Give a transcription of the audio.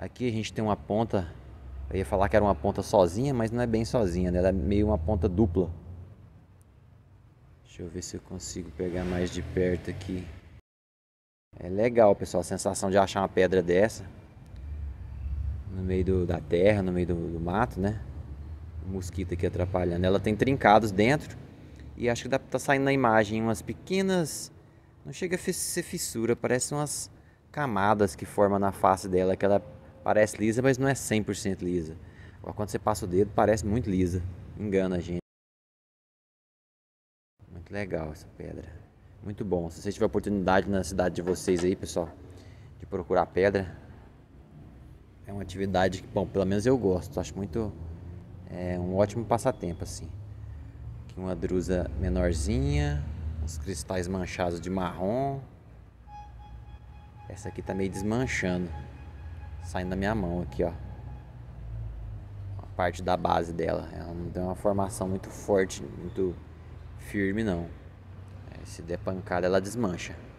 Aqui a gente tem uma ponta, eu ia falar que era uma ponta sozinha, mas não é bem sozinha, né? ela é meio uma ponta dupla. Deixa eu ver se eu consigo pegar mais de perto aqui. É legal, pessoal, a sensação de achar uma pedra dessa no meio do, da terra, no meio do, do mato, né? O mosquito aqui atrapalhando. Ela tem trincados dentro e acho que dá, tá saindo na imagem umas pequenas, não chega a ser fissura, parece umas camadas que forma na face dela, aquela ela parece lisa, mas não é 100% lisa. Agora, quando você passa o dedo, parece muito lisa. Engana a gente. Muito legal essa pedra. Muito bom. Se você tiver oportunidade na cidade de vocês aí, pessoal, de procurar pedra, é uma atividade que, bom, pelo menos eu gosto. Acho muito. É um ótimo passatempo, assim. Aqui uma drusa menorzinha, uns cristais manchados de marrom. Essa aqui tá meio desmanchando saindo da minha mão aqui, ó. A parte da base dela. Ela não tem uma formação muito forte, muito firme não. Se der pancada, ela desmancha.